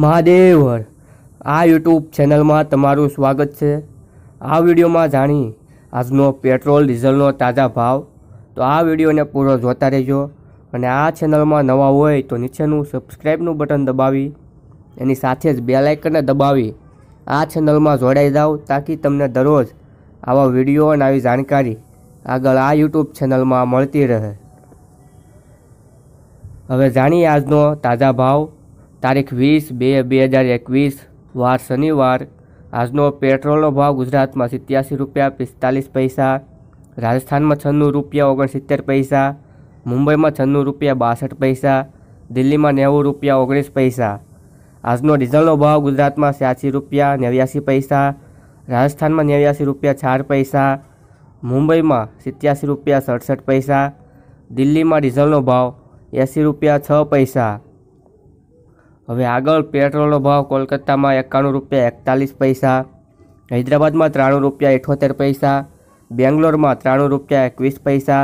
મહાદેવ આ યુટ્યુબ ચેનલમાં તમારું સ્વાગત છે આ વિડીયોમાં જાણી આજનો પેટ્રોલ ડીઝલનો તાજા ભાવ તો આ વિડીયોને પૂરો જોતા રહેજો અને આ ચેનલમાં નવા હોય તો નીચેનું સબસ્ક્રાઈબનું બટન દબાવી એની સાથે જ બે બેલાઇકનને દબાવી આ ચેનલમાં જોડાઈ જાઓ તાકી તમને દરરોજ આવા વિડીયો અને આવી જાણકારી આગળ આ યુટ્યુબ ચેનલમાં મળતી રહે હવે જાણીએ આજનો તાજા ભાવ તારીખ વીસ બે બે હજાર એકવીસ વાર શનિવાર આજનો પેટ્રોલનો ભાવ ગુજરાતમાં સિત્યાસી રૂપિયા પિસ્તાલીસ પૈસા રાજસ્થાનમાં છન્નું રૂપિયા ઓગણસિત્તેર પૈસા મુંબઈમાં છન્નું રૂપિયા બાસઠ પૈસા દિલ્હીમાં નેવું રૂપિયા ઓગણીસ પૈસા આજનો ડીઝલનો ભાવ ગુજરાતમાં છ્યાસી રૂપિયા નેવ્યાસી પૈસા રાજસ્થાનમાં નેવ્યાસી રૂપિયા ચાર પૈસા મુંબઈમાં સિત્યાસી રૂપિયા સડસઠ પૈસા દિલ્હીમાં ડીઝલનો ભાવ એંસી રૂપિયા છ પૈસા હવે આગળ પેટ્રોલનો ભાવ કોલકાતામાં એકાણું રૂપિયા એકતાલીસ પૈસા હૈદરાબાદમાં ત્રાણું રૂપિયા ઇઠોતેર પૈસા બેંગ્લોરમાં ત્રાણું રૂપિયા એકવીસ પૈસા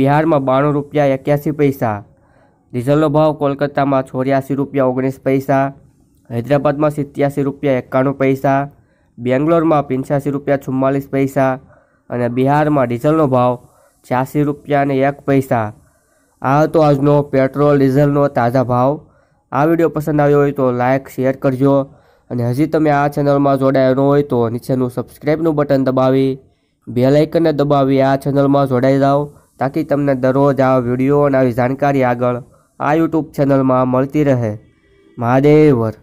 બિહારમાં બાણું રૂપિયા એક્યાસી પૈસા ડીઝલનો ભાવ કોલકાતામાં ચોર્યાસી રૂપિયા ઓગણીસ પૈસા હૈદરાબાદમાં સિત્યાસી રૂપિયા એકાણું પૈસા બેંગ્લોરમાં પંચ્યાસી રૂપિયા ચુમ્માલીસ પૈસા અને બિહારમાં ડીઝલનો ભાવ છ્યાસી રૂપિયા અને એક પૈસા આ હતો આજનો પેટ્રોલ ડીઝલનો તાજા ભાવ આ વિડીયો પસંદ આવ્યો હોય તો લાઇક શેર કરજો અને હજી તમે આ ચેનલમાં જોડાયા ન હોય તો નીચેનું સબસ્ક્રાઈબનું બટન દબાવી બે લાઇકનને દબાવી આ ચેનલમાં જોડાઈ જાઓ તાકી તમને દરરોજ આ વિડીયો અને આવી જાણકારી આગળ આ યુટ્યુબ ચેનલમાં મળતી રહે મહાદેવર